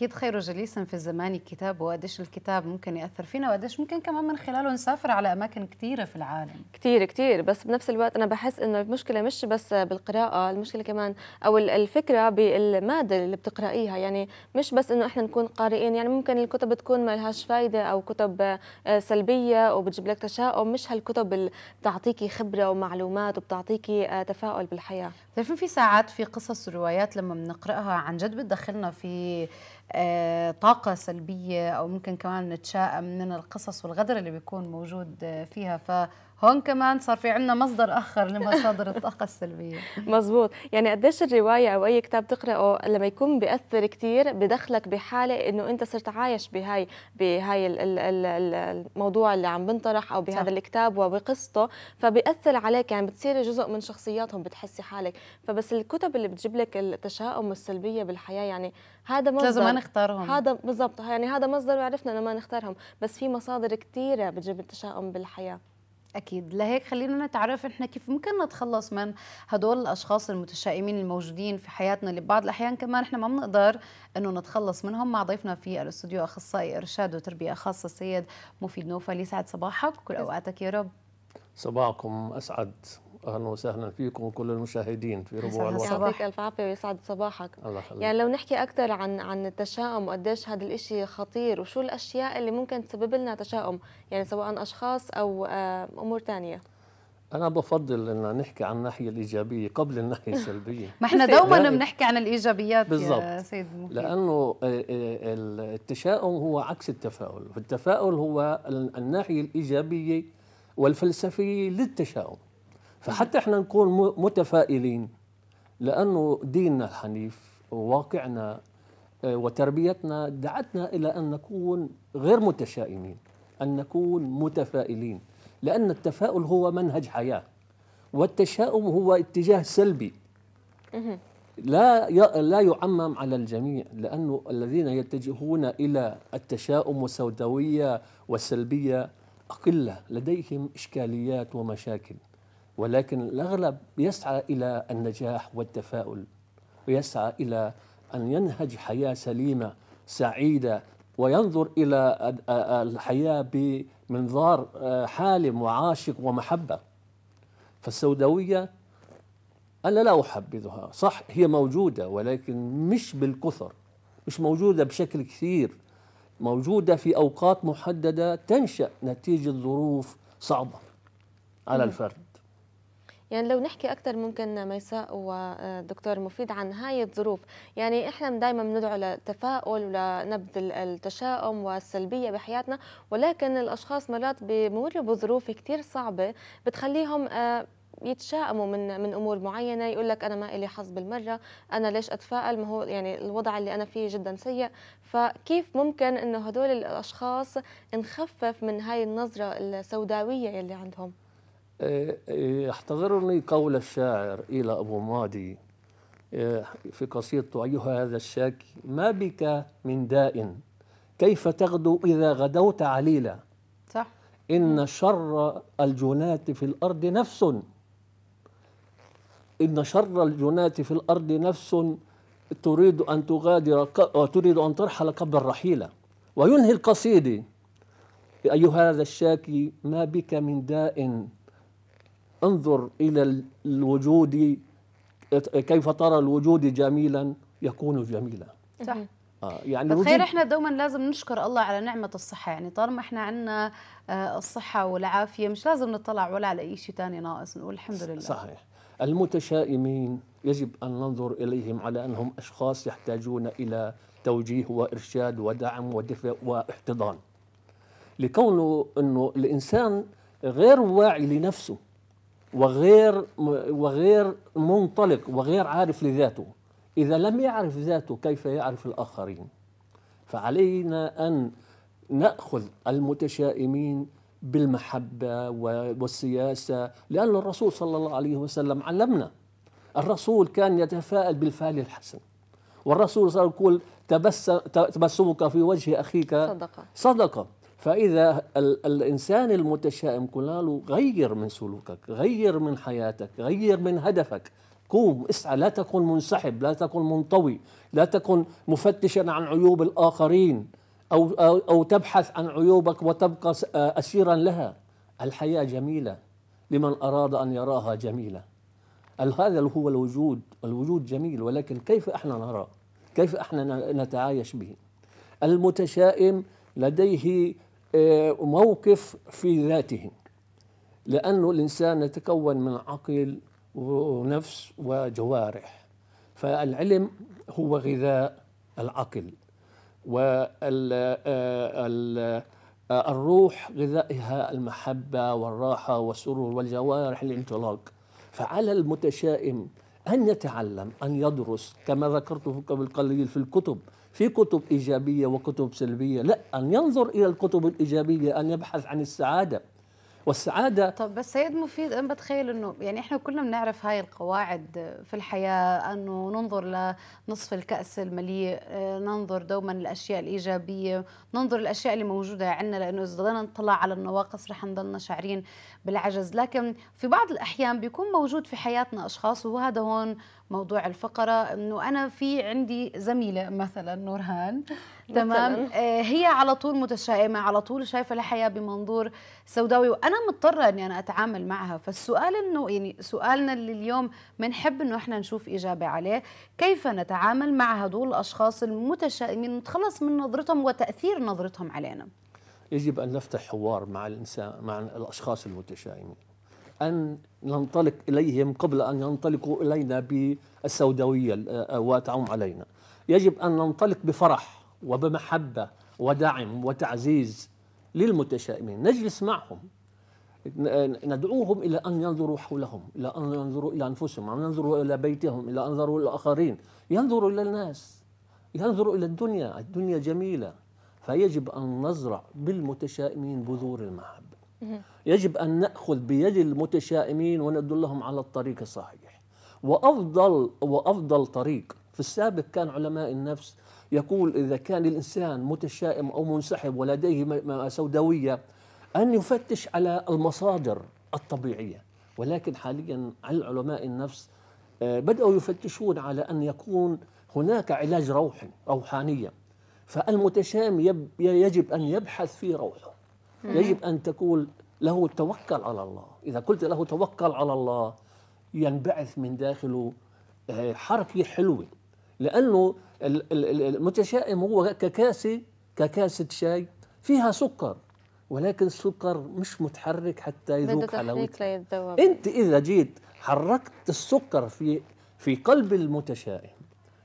اكيد خير جليس في الزمان الكتاب وقديش الكتاب ممكن ياثر فينا وقديش ممكن كمان من خلاله نسافر على اماكن كثيره في العالم كثير كثير بس بنفس الوقت انا بحس انه المشكله مش بس بالقراءه المشكله كمان او الفكره بالماده اللي بتقرايها يعني مش بس انه احنا نكون قارئين يعني ممكن الكتب تكون ما لهاش فايده او كتب آه، سلبيه وبتجيب لك تشاؤم مش هالكتب اللي بتعطيكي خبره ومعلومات وبتعطيكي آه، تفاؤل بالحياه بتعرفين في ساعات في قصص وروايات لما بنقراها عن جد بتدخلنا في آه، طاقة سلبية أو ممكن كمان نتشائم من القصص والغدر اللي بيكون موجود آه، فيها ف هون كمان صار في عندنا مصدر اخر لمصادر الطاقه السلبيه مزبوط يعني قديش الروايه او اي كتاب تقراه لما يكون بياثر كثير بدخلك بحاله انه انت صرت عايش بهاي بهاي الموضوع اللي عم بنطرح او بهذا صح. الكتاب وبقصته فبياثر عليك يعني بتصيري جزء من شخصياتهم بتحسي حالك فبس الكتب اللي بتجيب لك التشاؤم والسلبيه بالحياه يعني هذا مصدر لازم ما نختارهم هذا بالضبط يعني هذا مصدر وعرفنا انه ما نختارهم بس في مصادر كثيره بتجيب التشاؤم بالحياه أكيد لهيك خلينا نتعرف إحنا كيف ممكن نتخلص من هدول الأشخاص المتشائمين الموجودين في حياتنا اللي بعض الأحيان كمان إحنا ما بنقدر إنه نتخلص منهم مع ضيفنا في الاستوديو أخصائي إرشاد وتربية خاصة السيد مفيد نوفل يسعد صباحك وكل أوقاتك يا رب صباحكم أسعد اهلا وسهلا فيكم وكل المشاهدين في ربوع الوطن يعطيك الف عافيه ويسعد صباحك الله خليك. يعني لو نحكي اكثر عن عن التشاؤم وقديش هذا الشيء خطير وشو الاشياء اللي ممكن تسبب لنا تشاؤم يعني سواء اشخاص او آه، امور ثانيه أنا بفضل أن نحكي عن الناحية الإيجابية قبل الناحية السلبية ما احنا دوما بنحكي عن الإيجابيات بالزبط. يا سيد مفيد. لأنه آه، آه، التشاؤم هو عكس التفاؤل والتفاؤل هو الناحية الإيجابية والفلسفية للتشاؤم فحتى احنا نكون متفائلين لانه ديننا الحنيف وواقعنا آه، وتربيتنا دعتنا الى ان نكون غير متشائمين ان نكون متفائلين لان التفاؤل هو منهج حياه والتشاؤم هو اتجاه سلبي لا لا يعمم على الجميع لانه الذين يتجهون الى التشاؤم والسوداويه والسلبيه اقله لديهم اشكاليات ومشاكل ولكن الأغلب يسعى إلى النجاح والتفاؤل ويسعى إلى أن ينهج حياة سليمة سعيدة وينظر إلى الحياة بمنظار آه، حالم وعاشق ومحبة فالسوداوية أنا لا أحبذها صح هي موجودة ولكن مش بالكثر مش موجودة بشكل كثير موجودة في أوقات محددة تنشأ نتيجة ظروف صعبة على الفرد يعني لو نحكي اكثر ممكن ميساء ودكتور مفيد عن هاي الظروف يعني احنا دائما بندعو للتفاؤل ولنبذ التشاؤم والسلبيه بحياتنا ولكن الاشخاص مرات بمروا بظروف كثير صعبه بتخليهم آه، يتشائموا من من امور معينه يقول لك انا ما لي حظ بالمره انا ليش اتفائل ما هو يعني الوضع اللي انا فيه جدا سيء فكيف ممكن انه هدول الاشخاص نخفف من هاي النظره السوداويه اللي عندهم يحتضرني قول الشاعر إلى أبو مادي آه، في قصيدته أيها هذا الشاكي ما بك من داء كيف تغدو إذا غدوت عليلا صح إن شر الجنات في الأرض نفس إن شر الجنات في الأرض نفس تريد أن تغادر وتريد أن ترحل قبل رحيلة وينهي القصيدة أيها هذا الشاكي ما بك من داء انظر إلى الوجود كيف ترى الوجود جميلا يكون جميلا صح آه يعني بتخيل احنا دوما لازم نشكر الله على نعمة الصحة يعني طالما احنا عندنا آه، الصحة والعافية مش لازم نطلع ولا على أي شيء ثاني ناقص نقول الحمد لله صحيح المتشائمين يجب أن ننظر إليهم على أنهم أشخاص يحتاجون إلى توجيه وإرشاد ودعم ودفء واحتضان لكونه أنه الإنسان غير واعي لنفسه وغير وغير منطلق وغير عارف لذاته إذا لم يعرف ذاته كيف يعرف الآخرين فعلينا أن نأخذ المتشائمين بالمحبة والسياسة لأن الرسول صلى الله عليه وسلم علمنا الرسول كان يتفائل بالفعل الحسن والرسول صلى الله عليه وسلم يقول تبسمك في وجه أخيك صدقة صدقة فإذا الإنسان المتشائم قلنا له غير من سلوكك غير من حياتك غير من هدفك قوم اسعى لا تكن منسحب لا تكن منطوي لا تكن مفتشا عن عيوب الآخرين أو, أو, أو تبحث عن عيوبك وتبقى آه، أسيرا لها الحياة جميلة لمن أراد أن يراها جميلة هذا هو الوجود الوجود جميل ولكن كيف احنا نراه كيف احنا نتعايش به المتشائم لديه آه، موقف في ذاتهم لأنه الإنسان يتكون من عقل ونفس وجوارح فالعلم هو غذاء العقل والروح آه، آه، غذائها المحبة والراحة والسرور والجوارح الانطلاق فعلى المتشائم أن يتعلم أن يدرس كما ذكرت قبل قليل في الكتب في كتب إيجابية وكتب سلبية لا أن ينظر إلى الكتب الإيجابية أن يبحث عن السعادة والسعاده طب بس سيد مفيد انا بتخيل انه يعني احنا كلنا بنعرف هاي القواعد في الحياه انه ننظر لنصف الكاس المليء ننظر دوما للاشياء الايجابيه ننظر للاشياء اللي موجوده عندنا لانه اذا ضلنا نطلع على النواقص رح نضلنا شاعرين بالعجز لكن في بعض الاحيان بيكون موجود في حياتنا اشخاص وهذا هون موضوع الفقره انه انا في عندي زميله مثلا نورهان تمام آه، هي على طول متشائمه على طول شايفه الحياه بمنظور سوداوي وانا مضطره اني انا اتعامل معها فالسؤال انه يعني سؤالنا اللي اليوم بنحب انه احنا نشوف اجابه عليه كيف نتعامل مع هدول الاشخاص المتشائمين نتخلص من نظرتهم وتاثير نظرتهم علينا يجب ان نفتح حوار مع الانسان مع الاشخاص المتشائمين ان ننطلق اليهم قبل ان ينطلقوا الينا بالسوداويه آه، آه، وتعوم علينا يجب ان ننطلق بفرح وبمحبة ودعم وتعزيز للمتشائمين نجلس معهم ندعوهم إلى أن ينظروا حولهم إلى أن ينظروا إلى أنفسهم أن ينظروا إلى بيتهم إلى أن ينظروا إلى الآخرين ينظروا إلى الناس ينظروا إلى الدنيا الدنيا جميلة فيجب أن نزرع بالمتشائمين بذور المحبة يجب أن نأخذ بيد المتشائمين وندلهم على الطريق الصحيح وأفضل وأفضل طريق في السابق كان علماء النفس يقول إذا كان الإنسان متشائم أو منسحب ولديه سوداوية أن يفتش على المصادر الطبيعية ولكن حاليا علماء النفس آه، بدأوا يفتشون على أن يكون هناك علاج روحي روحانية فالمتشائم يجب أن يبحث في روحه يجب أن تقول له توكل على الله إذا قلت له توكل على الله ينبعث من داخله آه، حركة حلوة لانه المتشائم هو ككاسه ككاسه شاي فيها سكر ولكن السكر مش متحرك حتى يذوب حلاوته انت اذا جيت حركت السكر في في قلب المتشائم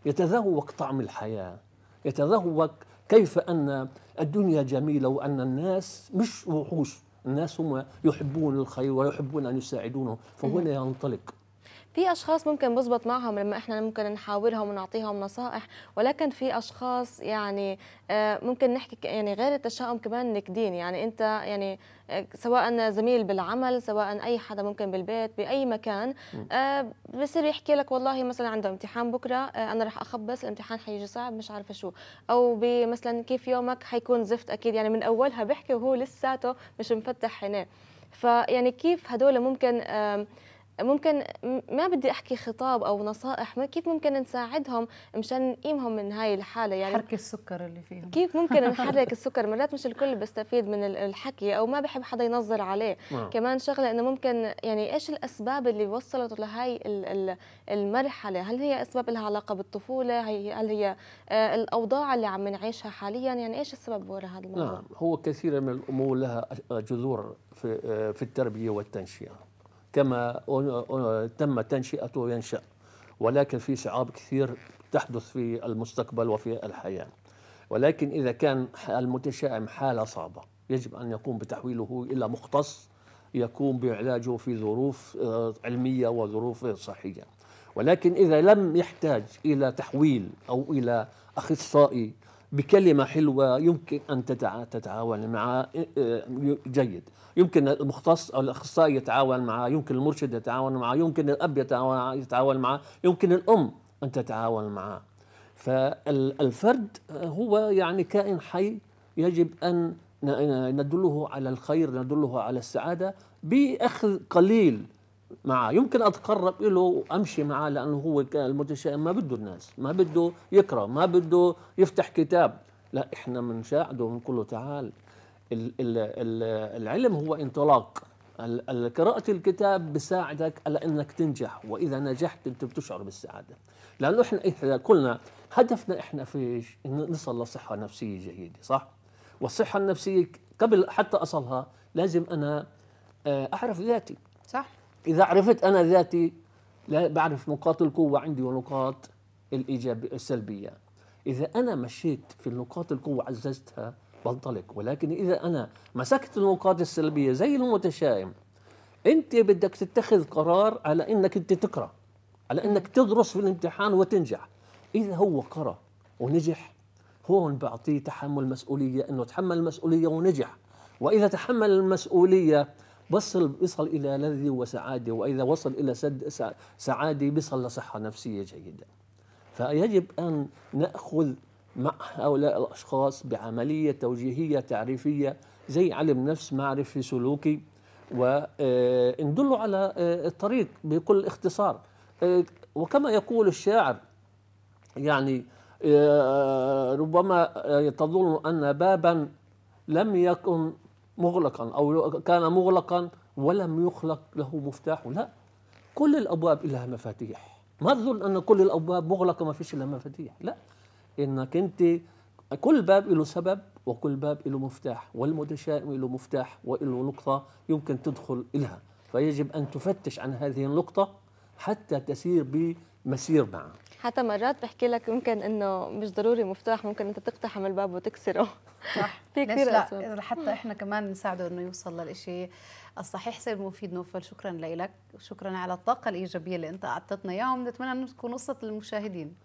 يتذوق طعم الحياه يتذوق كيف ان الدنيا جميله وان الناس مش وحوش الناس هم يحبون الخير ويحبون ان يساعدونه فهنا ينطلق في اشخاص ممكن بزبط معهم لما احنا ممكن نحاورهم ونعطيهم نصائح ولكن في اشخاص يعني آه، ممكن نحكي يعني غير التشاؤم كمان نكدين يعني انت يعني آه، سواء زميل بالعمل سواء اي حدا ممكن بالبيت باي مكان آه، بصير يحكي لك والله مثلا عنده امتحان بكره انا رح اخبص الامتحان حيجي صعب مش عارفه شو او مثلا كيف يومك حيكون زفت اكيد يعني من اولها بحكي وهو لساته مش مفتح عينيه فيعني كيف هدول ممكن ممكن ما بدي احكي خطاب او نصائح ما كيف ممكن نساعدهم مشان نقيمهم من هاي الحاله يعني حركه السكر اللي فيهم كيف ممكن نحرك السكر مرات مش الكل بيستفيد من الحكي او ما بحب حدا ينظر عليه مم. نعم. كمان شغله انه ممكن يعني ايش الاسباب اللي وصلت لهي المرحله هل هي اسباب لها علاقه بالطفوله هي هل هي آه، الاوضاع اللي عم نعيشها حاليا يعني ايش السبب وراء هذا الموضوع نعم هو كثير من الامور لها جذور في آه، في التربيه والتنشئه كما تم تنشئته ينشأ ولكن في صعاب كثير تحدث في المستقبل وفي الحياة ولكن إذا كان المتشائم حالة صعبة يجب أن يقوم بتحويله إلى مختص يقوم بعلاجه في ظروف آه، علمية وظروف صحية ولكن إذا لم يحتاج إلى تحويل أو إلى أخصائي بكلمة حلوة يمكن أن تتعاون مع آه، جيد يمكن المختص أو الأخصائي يتعاون معه يمكن المرشد يتعاون معه يمكن الأب يتعاون يتعاون معه يمكن الأم أن تتعاون معه فالفرد هو يعني كائن حي يجب أن ندله على الخير ندله على السعادة بأخذ قليل معاه يمكن اتقرب له وامشي معاه لانه هو المتشائم ما بده الناس ما بده يقرا ما بده يفتح كتاب لا احنا بنساعده بنقول له تعال العلم هو انطلاق قراءة الكتاب بساعدك على انك تنجح واذا نجحت انت بتشعر بالسعادة لانه احنا اذا قلنا هدفنا احنا في نصل لصحة نفسية جيدة صح؟ والصحة النفسية قبل حتى اصلها لازم انا آه، اعرف ذاتي صح إذا عرفت أنا ذاتي لا بعرف نقاط القوة عندي ونقاط الإيجابية السلبية إذا أنا مشيت في نقاط القوة عززتها بنطلق ولكن إذا أنا مسكت النقاط السلبية زي المتشائم أنت بدك تتخذ قرار على أنك أنت تقرأ على أنك تدرس في الامتحان وتنجح إذا هو قرأ ونجح هون بعطيه تحمل مسؤولية أنه تحمل المسؤولية ونجح وإذا تحمل المسؤولية بصل يصل إلى لذة وسعادة وإذا وصل إلى سد سعادة بيصل لصحة نفسية جيدة فيجب أن نأخذ مع هؤلاء الأشخاص بعملية توجيهية تعريفية زي علم نفس معرفي سلوكي وندل آه، على آه، الطريق بكل اختصار آه، وكما يقول الشاعر يعني ربما تظن أن بابا لم يكن مغلقا أو كان مغلقا ولم يخلق له مفتاح لا كل الأبواب لها مفاتيح ما تظن أن كل الأبواب مغلقة ما فيش إلا مفاتيح لا إنك أنت كل باب له سبب وكل باب له مفتاح والمتشائم له مفتاح وله نقطة يمكن تدخل إلها فيجب أن تفتش عن هذه النقطة حتى تسير بمسير معه حتى مرات بحكي لك يمكن انه مش ضروري مفتاح ممكن انت تقتحم الباب وتكسره صح في كثير لا حتى احنا كمان نساعده انه يوصل للشيء الصحيح سير مفيد نوفل شكرا لك شكرا على الطاقه الايجابيه اللي انت اعطيتنا اياها ونتمنى انه تكون وصلت للمشاهدين